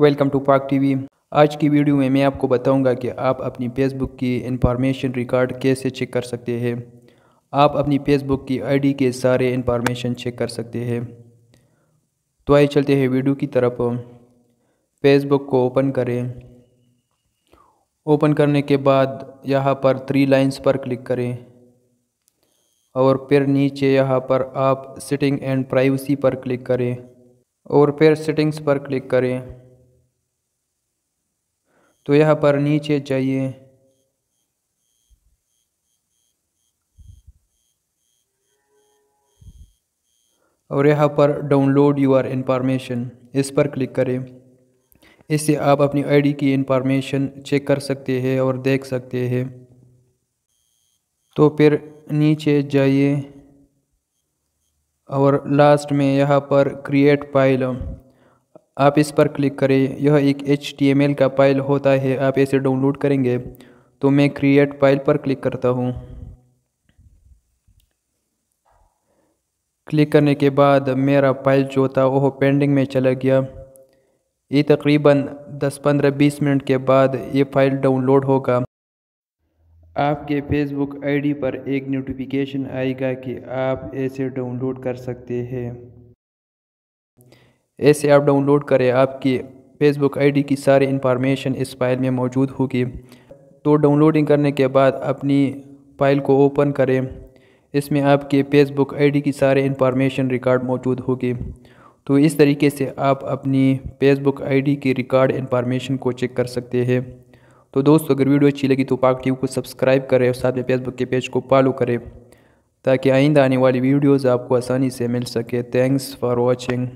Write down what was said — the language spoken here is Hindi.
वेलकम टू पार्क टीवी आज की वीडियो में मैं आपको बताऊंगा कि आप अपनी फेसबुक की इंफॉर्मेशन रिकॉर्ड कैसे चेक कर सकते हैं आप अपनी फेसबुक की आईडी के सारे इंफॉर्मेशन चेक कर सकते हैं तो आइए चलते हैं वीडियो की तरफ फेसबुक को ओपन करें ओपन करने के बाद यहाँ पर थ्री लाइंस पर क्लिक करें और फिर नीचे यहाँ पर आप सेटिंग एंड प्राइवेसी पर क्लिक करें और फिर सेटिंग्स पर क्लिक करें तो यहाँ पर नीचे चाहिए और यहाँ पर डाउनलोड यूर इन्फॉर्मेशन इस पर क्लिक करें इससे आप अपनी आईडी की इन्फॉर्मेशन चेक कर सकते हैं और देख सकते हैं तो फिर नीचे जाइए और लास्ट में यहाँ पर क्रिएट फाइल आप इस पर क्लिक करें यह एक एच का फाइल होता है आप इसे डाउनलोड करेंगे तो मैं क्रिएट फाइल पर क्लिक करता हूँ क्लिक करने के बाद मेरा फाइल जो था वह पेंडिंग में चला गया ये तकरीबन 10-15-20 मिनट के बाद ये फ़ाइल डाउनलोड होगा आपके फेसबुक आईडी पर एक नोटिफिकेशन आएगा कि आप ऐसे डाउनलोड कर सकते हैं ऐसे आप डाउनलोड करें आपकी फेसबुक आईडी की सारी इन्फॉर्मेशन इस फाइल में मौजूद होगी तो डाउनलोडिंग करने के बाद अपनी फ़ाइल को ओपन करें इसमें आपके फेसबुक आईडी की सारे इंफॉर्मेशन रिकॉर्ड मौजूद होगी तो इस तरीके से आप अपनी फेसबुक आईडी की रिकॉर्ड इंफॉर्मेशन को चेक कर सकते हैं तो दोस्तों अगर वीडियो अच्छी लगी तो पाक टीवी को सब्सक्राइब करें और साथ में फेसबुक के पेज को फॉलो करें ताकि आइंदा आने वाली वीडियोज़ आपको आसानी से मिल सके थैंक्स फॉर वॉचिंग